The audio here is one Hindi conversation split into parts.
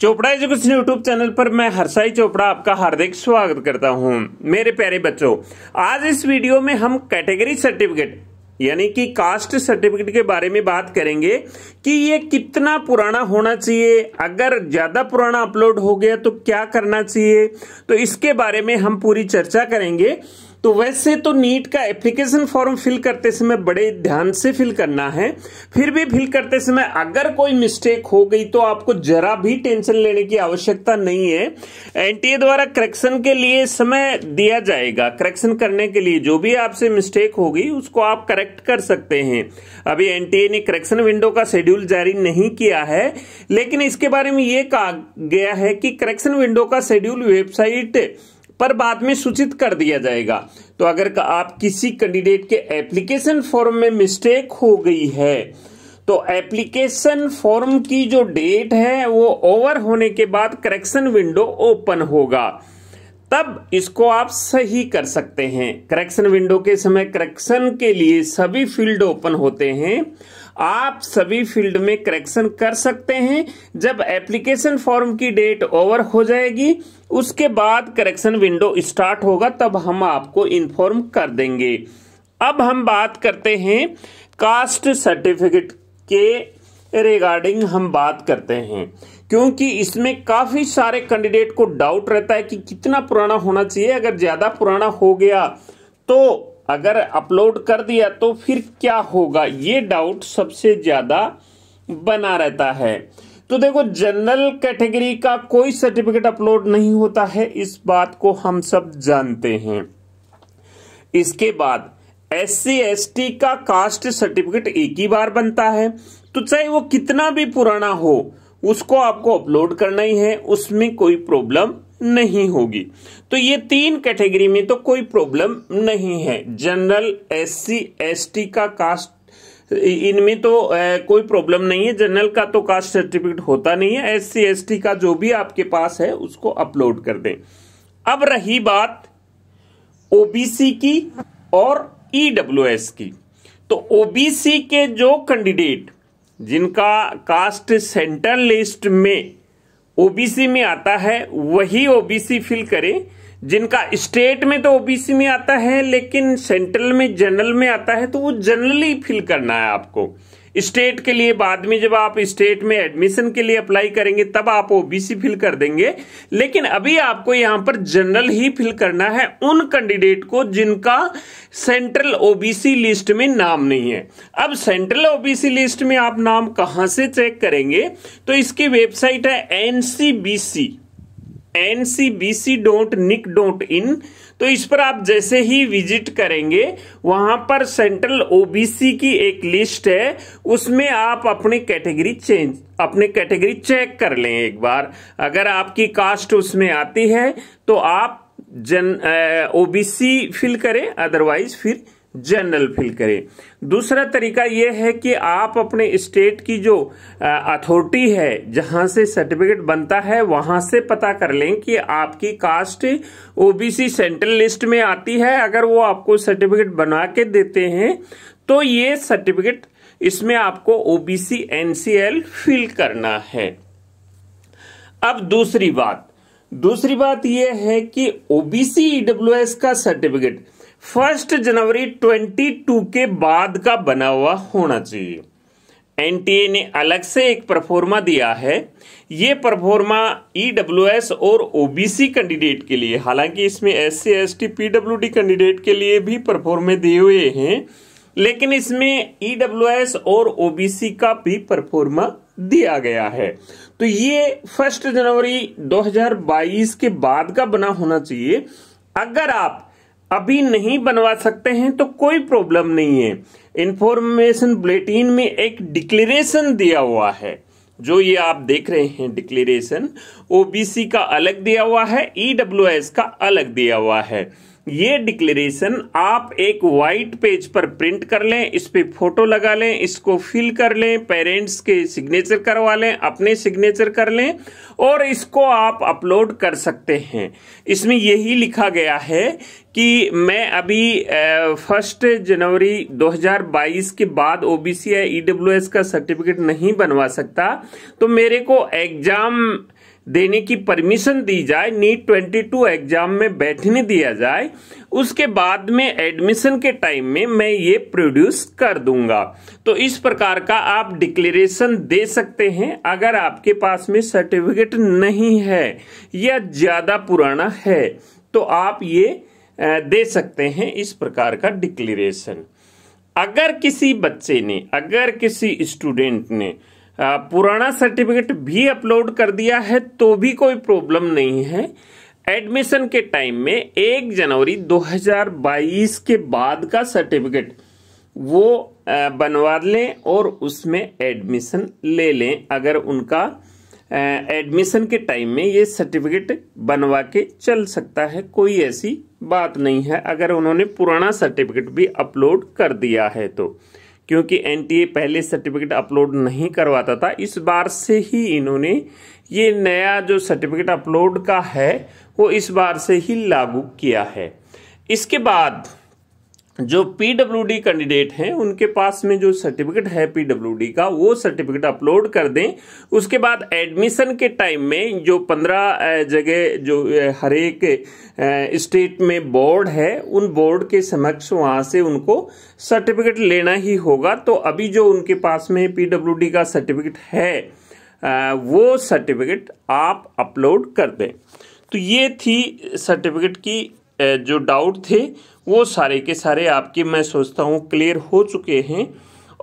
चोपड़ा एजुकेशन यूट्यूब चैनल पर मैं हरसाई चोपड़ा आपका हार्दिक स्वागत करता हूं मेरे प्यारे बच्चों आज इस वीडियो में हम कैटेगरी सर्टिफिकेट यानी कि कास्ट सर्टिफिकेट के बारे में बात करेंगे कि ये कितना पुराना होना चाहिए अगर ज़्यादा पुराना अपलोड हो गया तो क्या करना चाहिए तो इसके बारे में हम पूरी चर्चा करेंगे तो वैसे तो नीट का एप्लीकेशन फॉर्म फिल करते समय बड़े ध्यान से फिल करना है फिर भी फिल करते समय अगर कोई मिस्टेक हो गई तो आपको जरा भी टेंशन लेने की आवश्यकता नहीं है एनटीए द्वारा करेक्शन के लिए समय दिया जाएगा करेक्शन करने के लिए जो भी आपसे मिस्टेक होगी उसको आप करेक्ट कर सकते हैं अभी एनटीए ने करेक्शन विंडो का शेड्यूल जारी नहीं किया है लेकिन इसके बारे में यह कहा गया है कि करेक्शन विंडो का शेड्यूल वेबसाइट पर बाद में सूचित कर दिया जाएगा तो अगर आप किसी कैंडिडेट के एप्लीकेशन फॉर्म में मिस्टेक हो गई है तो एप्लीकेशन फॉर्म की जो डेट है वो ओवर होने के बाद करेक्शन विंडो ओपन होगा तब इसको आप सही कर सकते हैं करेक्शन विंडो के समय करेक्शन के लिए सभी फील्ड ओपन होते हैं आप सभी फील्ड में करेक्शन कर सकते हैं जब एप्लीकेशन फॉर्म की डेट ओवर हो जाएगी उसके बाद करेक्शन विंडो स्टार्ट होगा तब हम आपको इन्फॉर्म कर देंगे अब हम बात करते हैं कास्ट सर्टिफिकेट के रिगार्डिंग हम बात करते हैं क्योंकि इसमें काफ़ी सारे कैंडिडेट को डाउट रहता है कि कितना पुराना होना चाहिए अगर ज़्यादा पुराना हो गया तो अगर अपलोड कर दिया तो फिर क्या होगा ये डाउट सबसे ज़्यादा बना रहता है तो देखो जनरल कैटेगरी का कोई सर्टिफिकेट अपलोड नहीं होता है इस बात को हम सब जानते हैं इसके बाद एस सी एस टी का कास्ट सर्टिफिकेट एक ही बार बनता है तो चाहे वो कितना भी पुराना हो उसको आपको अपलोड करना ही है उसमें कोई प्रॉब्लम नहीं होगी तो ये तीन कैटेगरी में तो कोई प्रॉब्लम नहीं है जनरल एससी एसटी का कास्ट इनमें तो ए, कोई प्रॉब्लम नहीं है जनरल का तो कास्ट सर्टिफिकेट होता नहीं है एससी एसटी का जो भी आपके पास है उसको अपलोड कर दें अब रही बात ओबीसी की और ईडब्ल्यूएस e की तो ओबीसी के जो कैंडिडेट जिनका कास्ट सेंट्रल लिस्ट में ओबीसी में आता है वही ओबीसी फिल करें जिनका स्टेट में तो ओबीसी में आता है लेकिन सेंट्रल में जनरल में आता है तो वो जनरली फिल करना है आपको स्टेट के लिए बाद में जब आप स्टेट में एडमिशन के लिए अप्लाई करेंगे तब आप ओबीसी फिल कर देंगे लेकिन अभी आपको यहां पर जनरल ही फिल करना है उन कैंडिडेट को जिनका सेंट्रल ओबीसी लिस्ट में नाम नहीं है अब सेंट्रल ओबीसी लिस्ट में आप नाम कहां से चेक करेंगे तो इसकी वेबसाइट है NCBC N C B C don't Nick don't in तो इस पर आप जैसे ही विजिट करेंगे वहां पर सेंट्रल ओबीसी की एक लिस्ट है उसमें आप अपने कैटेगरी चेंज अपने कैटेगरी चेक कर लें एक बार अगर आपकी कास्ट उसमें आती है तो आप जन ओबीसी फिल करें अदरवाइज फिर जनरल फिल करें दूसरा तरीका यह है कि आप अपने स्टेट की जो अथॉरिटी है जहां से सर्टिफिकेट बनता है वहां से पता कर लें कि आपकी कास्ट ओबीसी सेंट्रल लिस्ट में आती है अगर वो आपको सर्टिफिकेट बना के देते हैं तो ये सर्टिफिकेट इसमें आपको ओबीसी एनसीएल फिल करना है अब दूसरी बात दूसरी बात यह है कि ओबीसी ईडब्ल्यू e का सर्टिफिकेट फर्स्ट जनवरी 22 के बाद का बना हुआ होना चाहिए एनटीए ने अलग से एक परफॉर्मा दिया है ये परफॉर्मा ईडब्ल्यूएस e और ओबीसी कैंडिडेट के लिए हालांकि इसमें S C S T PWD candidate के लिए भी परफॉर्मे दिए हुए हैं लेकिन इसमें ईडब्ल्यूएस e और ओबीसी का भी परफॉर्मा दिया गया है तो ये फर्स्ट जनवरी 2022 के बाद का बना होना चाहिए अगर आप अभी नहीं बनवा सकते हैं तो कोई प्रॉब्लम नहीं है इंफॉर्मेशन बुलेटिन में एक डिक्लेरेशन दिया हुआ है जो ये आप देख रहे हैं डिक्लेरेशन ओबीसी का अलग दिया हुआ है ईडब्ल्यूएस e का अलग दिया हुआ है ये डिक्लेरेशन आप एक वाइट पेज पर प्रिंट कर लें इस पर फोटो लगा लें इसको फिल कर लें पेरेंट्स के सिग्नेचर करवा लें अपने सिग्नेचर कर लें और इसको आप अपलोड कर सकते हैं इसमें यही लिखा गया है कि मैं अभी फर्स्ट जनवरी 2022 के बाद ओबीसी या ईडब्ल्यूएस का सर्टिफिकेट नहीं बनवा सकता तो मेरे को एग्जाम देने की परमिशन दी जाए नीट ट्वेंटी टू एग्जाम में बैठने दिया जाए उसके बाद में एडमिशन के टाइम में मैं ये प्रोड्यूस कर दूंगा तो इस प्रकार का आप डिक्लेरेशन दे सकते हैं अगर आपके पास में सर्टिफिकेट नहीं है या ज़्यादा पुराना है तो आप ये दे सकते हैं इस प्रकार का डिक्लेरेशन अगर किसी बच्चे ने अगर किसी स्टूडेंट ने पुराना सर्टिफिकेट भी अपलोड कर दिया है तो भी कोई प्रॉब्लम नहीं है एडमिशन के टाइम में एक जनवरी 2022 के बाद का सर्टिफिकेट वो बनवा लें और उसमें एडमिशन ले लें अगर उनका एडमिशन के टाइम में ये सर्टिफिकेट बनवा के चल सकता है कोई ऐसी बात नहीं है अगर उन्होंने पुराना सर्टिफिकेट भी अपलोड कर दिया है तो क्योंकि एनटीए पहले सर्टिफिकेट अपलोड नहीं करवाता था इस बार से ही इन्होंने ये नया जो सर्टिफिकेट अपलोड का है वो इस बार से ही लागू किया है इसके बाद जो पीडब्ल्यूडी कैंडिडेट हैं उनके पास में जो सर्टिफिकेट है पीडब्ल्यूडी का वो सर्टिफिकेट अपलोड कर दें उसके बाद एडमिशन के टाइम में जो पंद्रह जगह जो हर एक स्टेट में बोर्ड है उन बोर्ड के समक्ष वहाँ से उनको सर्टिफिकेट लेना ही होगा तो अभी जो उनके पास में पीडब्ल्यूडी का सर्टिफिकेट है वो सर्टिफिकेट आप अपलोड कर दें तो ये थी सर्टिफिकेट की जो डाउट थे वो सारे के सारे आपके मैं सोचता हूँ क्लियर हो चुके हैं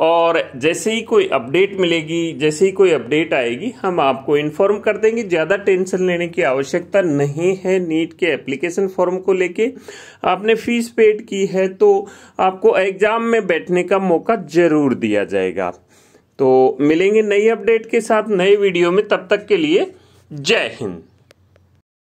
और जैसे ही कोई अपडेट मिलेगी जैसे ही कोई अपडेट आएगी हम आपको इन्फॉर्म कर देंगे ज़्यादा टेंशन लेने की आवश्यकता नहीं है नीट के एप्लीकेशन फॉर्म को लेके आपने फीस पेड की है तो आपको एग्ज़ाम में बैठने का मौका ज़रूर दिया जाएगा तो मिलेंगे नई अपडेट के साथ नए वीडियो में तब तक के लिए जय हिंद